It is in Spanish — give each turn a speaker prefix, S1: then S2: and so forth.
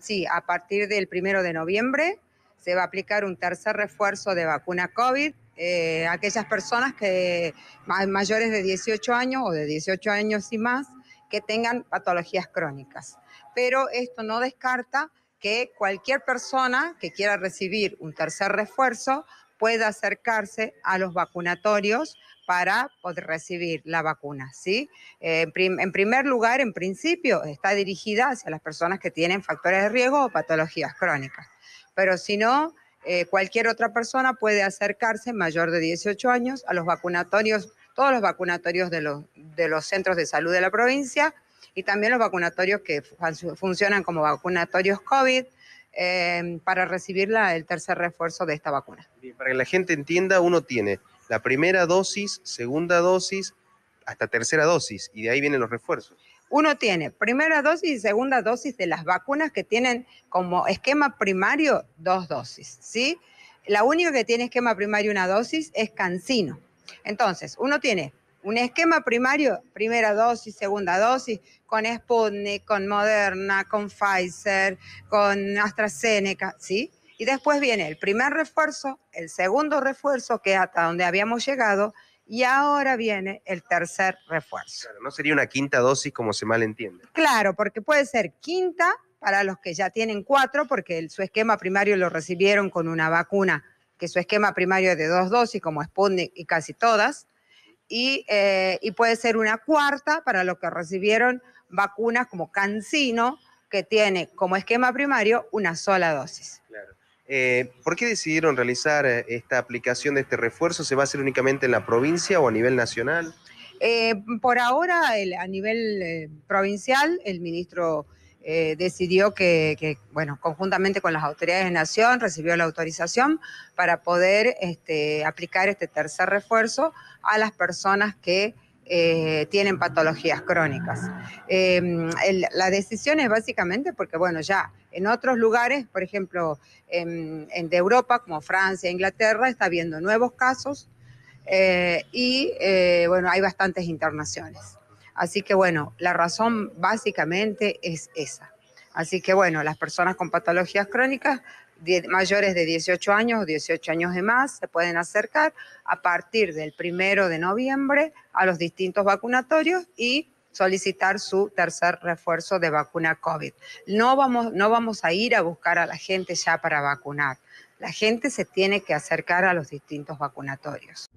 S1: Sí, a partir del primero de noviembre se va a aplicar un tercer refuerzo de vacuna COVID. Eh, a aquellas personas que mayores de 18 años o de 18 años y más que tengan patologías crónicas. Pero esto no descarta que cualquier persona que quiera recibir un tercer refuerzo pueda acercarse a los vacunatorios para poder recibir la vacuna. ¿sí? Eh, en, primer lugar, en principio, está dirigida hacia las personas que tienen factores de riesgo o patologías crónicas. Pero si no, eh, cualquier otra persona puede acercarse, mayor de 18 años, a los vacunatorios, todos los vacunatorios de los, de los centros de salud de la provincia y también los vacunatorios que funcionan como vacunatorios COVID, Em, para recibir el tercer refuerzo de esta vacuna.
S2: para que la gente entienda, uno tiene la primera dosis, segunda dosis, hasta tercera dosis, y de ahí vienen los refuerzos.
S1: Uno tiene primera dosis y segunda dosis de las vacunas que tienen como esquema primario dos dosis, ¿sí? La única que tiene esquema primario una dosis es Cancino. Entonces, uno tiene un esquema primario, primera dosis, segunda dosis, con Sputnik, con Moderna, con Pfizer, con AstraZeneca, ¿sí? Y después viene el primer refuerzo, el segundo refuerzo, que es hasta donde habíamos llegado, y ahora viene el tercer refuerzo. Claro,
S2: no sería una quinta dosis como se mal entiende.
S1: Claro, porque puede ser quinta para los que ya tienen cuatro, porque su esquema primario lo recibieron con una vacuna, que su esquema primario es de dos dosis, como Sputnik y casi todas, eh, y, puede ser una cuarta para los que recibieron vacunas como Cancino, que tiene como esquema primario una sola dosis. Claro.
S2: Eh, ¿Por qué decidieron realizar eh, esta aplicación de este refuerzo? ¿Se va a hacer únicamente en la provincia o a nivel nacional?
S1: por ahora, a nivel provincial, el ministro eh, decidió que, bueno, conjuntamente con las autoridades de Nación, recibió la autorización para poder este, aplicar este tercer refuerzo a las personas que eh, tienen patologías crónicas. Em, la decisión es básicamente porque, bueno, ya en otros lugares, por ejemplo, en, de Europa, como Francia, Inglaterra, está habiendo nuevos casos eh, y, bueno, hay bastantes internaciones. Así que bueno, la razón básicamente es esa. Así que bueno, las personas con patologías crónicas mayores de 18 años 18 años de más se pueden acercar a partir del primero de noviembre a los distintos vacunatorios y solicitar su tercer refuerzo de vacuna COVID. No vamos, no vamos a ir a buscar a la gente ya para vacunar. La gente se tiene que acercar a los distintos vacunatorios.